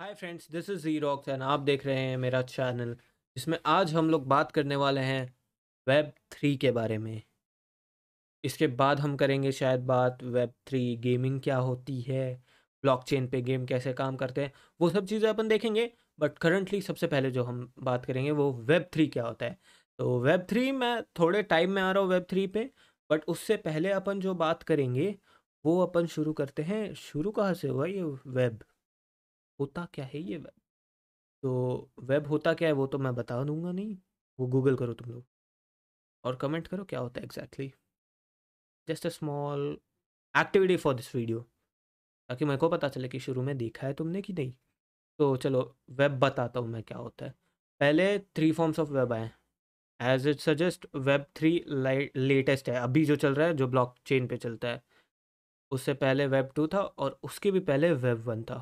hi friends this is rock and आप देख रहे हैं मेरा चैनल जिसमें आज हम लोग बात करने वाले हैं वेब थ्री के बारे में इसके बाद हम करेंगे शायद बात वेब थ्री गेमिंग क्या होती है ब्लॉकचेन पे गेम कैसे काम करते हैं वो सब चीज़ें अपन देखेंगे बट करंटली सबसे पहले जो हम बात करेंगे वो वेब थ्री क्या होता है तो वेब थ्री मैं थोड़े टाइम में आ रहा हूँ वेब थ्री पे बट उससे पहले अपन जो बात करेंगे वो अपन शुरू करते हैं शुरू कहाँ से हुआ ये वेब होता क्या है ये वेब तो वेब होता क्या है वो तो मैं बता दूंगा नहीं वो गूगल करो तुम लोग और कमेंट करो क्या होता है exactly just a small activity for this video ताकि मेरे को पता चले कि शुरू में देखा है तुमने कि नहीं तो चलो वेब बताता हूँ मैं क्या होता है पहले थ्री फॉर्म्स ऑफ वेब आए as it suggest web three latest है अभी जो चल रहा है जो ब्लॉक चेन पे चलता है उससे पहले वेब टू था और उसके भी पहले वेब वन था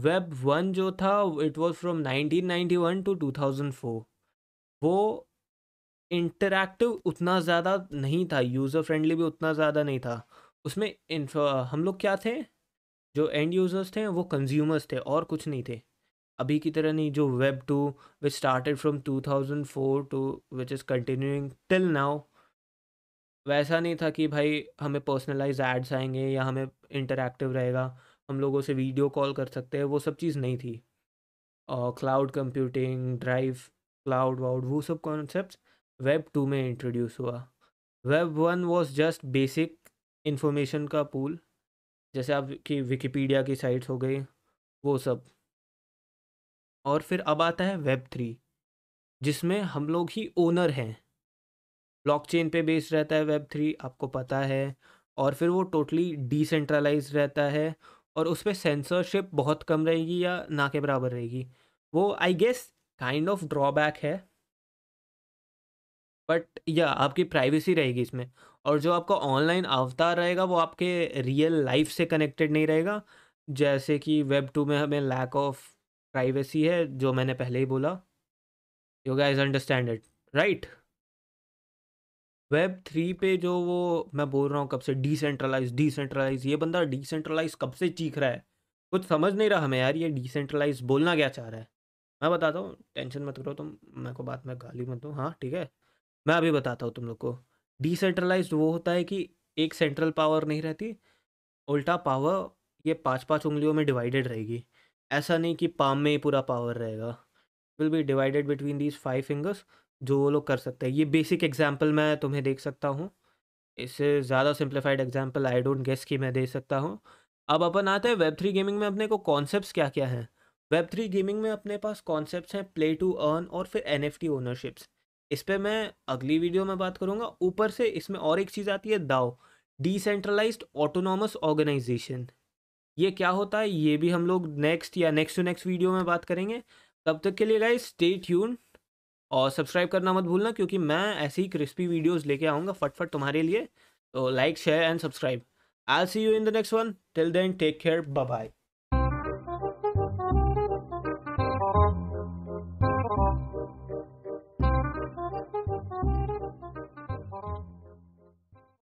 वेब वन जो था इट वाज फ्रॉम 1991 टू 2004 वो इंटरैक्टिव उतना ज़्यादा नहीं था यूज़र फ्रेंडली भी उतना ज़्यादा नहीं था उसमें हम लोग क्या थे जो एंड यूज़र्स थे वो कंज्यूमर्स थे और कुछ नहीं थे अभी की तरह नहीं जो web two which started from 2004 two which is continuing till now वैसा नहीं था कि भाई हमें पर्सनलाइज एड्स आएंगे या हमें इंटरेक्टिव रहेगा हम लोगों से वीडियो कॉल कर सकते हैं वो सब चीज़ नहीं थी और क्लाउड कंप्यूटिंग ड्राइव क्लाउड वाउड वो सब कॉन्सेप्ट वेब टू में इंट्रोड्यूस हुआ web one was just basic information का पूल जैसे आपकी विकीपीडिया की साइट्स हो गई वो सब और फिर अब आता है वेब थ्री जिसमें हम लोग ही ओनर हैं ब्लॉकचेन पे बेस्ड रहता है वेब थ्री आपको पता है और फिर वो टोटली डिसेंट्रलाइज रहता है और उस पर सेंसरशिप बहुत कम रहेगी या ना के बराबर रहेगी वो I guess kind of drawback है बट या आपकी प्राइवेसी रहेगी इसमें और जो आपका ऑनलाइन अवतार रहेगा वो आपके रियल लाइफ से कनेक्टेड नहीं रहेगा जैसे कि वेब टू में हमें लैक ऑफ प्राइवेसी है जो मैंने पहले ही बोला you guys understand it right web three पे जो वो मैं बोल रहा हूँ कब से डिसेंट्रलाइज डिसेंट्रलाइज ये बंदा डिसेंट्रलाइज कब से चीख रहा है कुछ समझ नहीं रहा हमें यार ये डिसेंट्रलाइज बोलना क्या चाह रहा है मैं बताता हूँ टेंशन मत करो तुम मेरे को बात में गाली मत दो हाँ ठीक है मैं अभी बताता हूँ तुम लोग को डिसेंट्रलाइज वो होता है कि एक सेंट्रल पावर नहीं रहती उल्टा पावर ये पाँच पाँच उंगलियों में डिवाइडेड रहेगी ऐसा नहीं कि पाम में ही पूरा पावर रहेगा will be divided between these five fingers जो वो लोग कर सकते हैं ये बेसिक एग्जाम्पल मैं तुम्हें देख सकता हूँ इससे ज़्यादा simplified example I don't guess कि मैं दे सकता हूँ अब अपन आते हैं वेब थ्री गेमिंग में अपने को कॉन्सेप्ट क्या क्या हैं वेब थ्री गेमिंग में अपने पास कॉन्सेप्ट हैं प्ले टू अर्न और फिर एन एफ टी ओनरशिप्स इस पर मैं अगली वीडियो में बात करूँगा ऊपर से इसमें और एक चीज़ आती है दाओ डिसेंट्रलाइज ऑटोनॉमस ऑर्गेनाइजेशन ये क्या होता है ये भी हम लोग नेक्स्ट या नेक्स्ट टू नेक्स्ट वीडियो में बात करेंगे तब तक के लिए गाइस स्टे ट्यून और सब्सक्राइब करना मत भूलना क्योंकि मैं ऐसी क्रिस्पी वीडियोज़ लेके आऊँगा फटफट तुम्हारे लिए तो like share and subscribe I see you in the next one till then take care bye bye